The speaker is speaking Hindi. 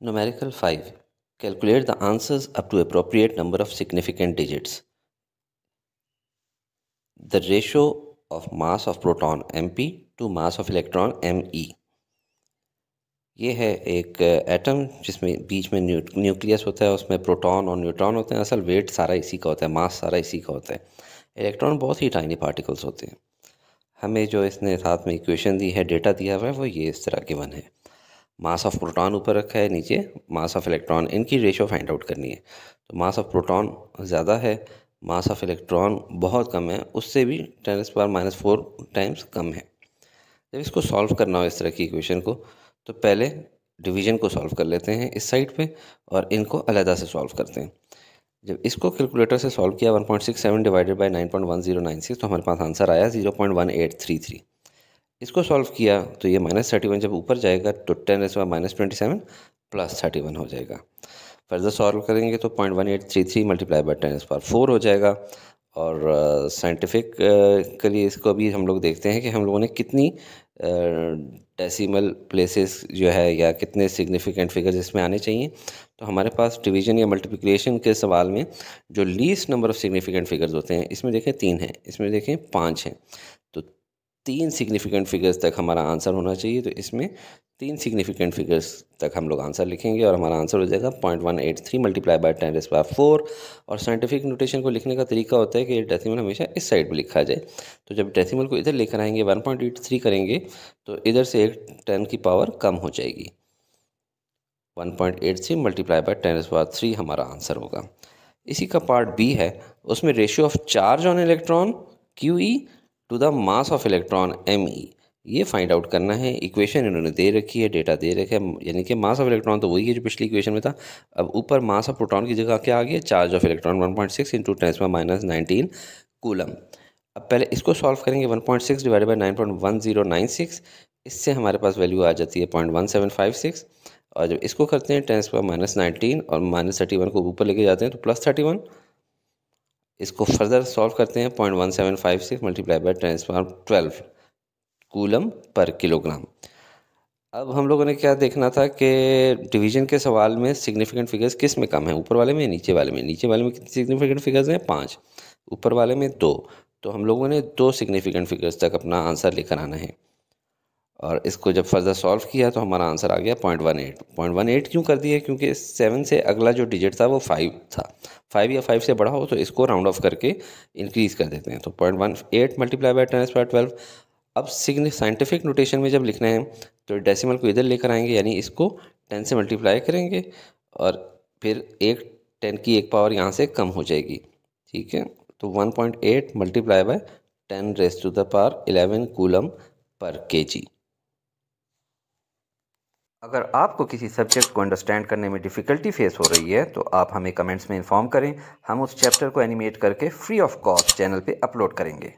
Numerical 5. Calculate the answers up to appropriate number of significant digits. The ratio of mass of proton MP to mass of electron ME. ये है एक एटम uh, जिसमें बीच में न्यूक्लियस होता है उसमें प्रोटॉन और न्यूट्रॉन होते हैं असल वेट सारा इसी का होता है मास सारा इसी का होता है इलेक्ट्रॉन बहुत ही टाइनी पार्टिकल्स होते हैं हमें जो इसने साथ में इक्वेशन दी है डेटा दिया हुआ है वो ये इस तरह के वन है मास ऑफ प्रोटॉन ऊपर रखा है नीचे मास ऑफ इलेक्ट्रॉन इनकी रेशियो फाइंड आउट करनी है तो मास ऑफ प्रोटॉन ज़्यादा है मास ऑफ इलेक्ट्रॉन बहुत कम है उससे भी ten's power minus four times कम है जब इसको सॉल्व करना हो इस तरह की इक्वेशन को तो पहले डिवीजन को सॉल्व कर लेते हैं इस साइड पे और इनको अलहदा से सॉल्व करते हैं जब इसको कैलकुलेटर से सॉल्व किया 1.67 डिवाइडेड बाय 9.1096 तो हमारे पास आंसर आया 0.1833 इसको सॉल्व किया तो ये माइनस थर्टी वन जब ऊपर जाएगा तो ten's y minus twenty seven plus thirty one हो जाएगा फर्दर सॉल्व करेंगे तो point one eight three three multiply by ten's power four हो जाएगा और साइंटिफिक uh, uh, के लिए इसको भी हम लोग देखते हैं कि हम लोगों ने कितनी डेसिमल uh, प्लेसेस जो है या कितने सिग्निफिकेंट फिगर्स इसमें आने चाहिए तो हमारे पास डिवीजन या मल्टीप्लिकेशन के सवाल में जो least number of significant figures होते हैं इसमें देखें तीन हैं इसमें देखें पाँच हैं तो तीन सिग्निफिकेंट फिगर्स तक हमारा आंसर होना चाहिए तो इसमें तीन सिग्निफिकेंट फिगर्स तक हम लोग आंसर लिखेंगे और हमारा आंसर हो जाएगा point one eight three multiply by ten raise by four और साइंटिफिक नोटेशन को लिखने का तरीका होता है कि डेसिमल हमेशा इस साइड पर लिखा जाए तो जब डेसिमल को इधर लेकर आएंगे वन पॉइंट एट थ्री करेंगे तो इधर से एक टेन की पावर कम हो जाएगी one point eight three multiply by ten raise by three हमारा आंसर होगा इसी का पार्ट बी है उसमें ratio of charge on electron q e to the mass of electron m e ये फाइंड आउट करना है इक्वेशन इन्होंने दे रखी है डेटा दे रखा है यानी कि मास ऑफ इलेक्ट्रॉन तो वही है जो पिछली इक्वेशन में था अब ऊपर मास ऑफ प्रोटॉन की जगह क्या आ गया charge of electron one point six into tens में माइनस नाइनटीन कूलम अब पहले इसको सॉल्व करेंगे one point six divide by nine point one zero nine six इससे हमारे पास वैल्यू आ जाती है point one seven five six और जब इसको करते हैं टेंस पर माइनस नाइनटीन और माइनस थर्टी वन को ऊपर लेके जाते हैं तो प्लस थर्टी वन इसको फर्दर सॉल्व करते हैं point one seven five six multiply by transform twelve coulomb per kilogram अब हम लोगों ने क्या देखना था कि डिवीजन के सवाल में सिग्निफिकेंट फिगर्स किस में कम है ऊपर वाले में या नीचे वाले में नीचे वाले में कितने सिग्निफिकेंट फिगर्स हैं पाँच ऊपर वाले में दो तो हम लोगों ने दो सिग्निफिकेंट फिगर्स तक अपना आंसर लेकर आना है और इसको जब फर्दर सॉल्व किया तो हमारा आंसर आ गया point one eight point one eight क्यों कर दिया क्योंकि सेवन से अगला जो डिजिट था वो फाइव था फाइव या फाइव से बड़ा हो तो इसको राउंड ऑफ करके इंक्रीज़ कर देते हैं तो point one eight multiply by ten by twelve अब सिग्न साइंटिफिक नोटेशन में जब लिखना है तो डेसिमल को इधर लेकर आएंगे यानी इसको टेन से मल्टीप्लाई करेंगे और फिर एक टेन की एक पावर यहाँ से कम हो जाएगी ठीक है तो one point eight multiply by ten raise to the power eleven coulomb per k जी अगर आपको किसी सब्जेक्ट को अंडरस्टैंड करने में डिफ़िकल्टी फेस हो रही है तो आप हमें कमेंट्स में इन्फॉर्म करें हम उस चैप्टर को एनिमेट करके फ्री ऑफ कॉस्ट चैनल पे अपलोड करेंगे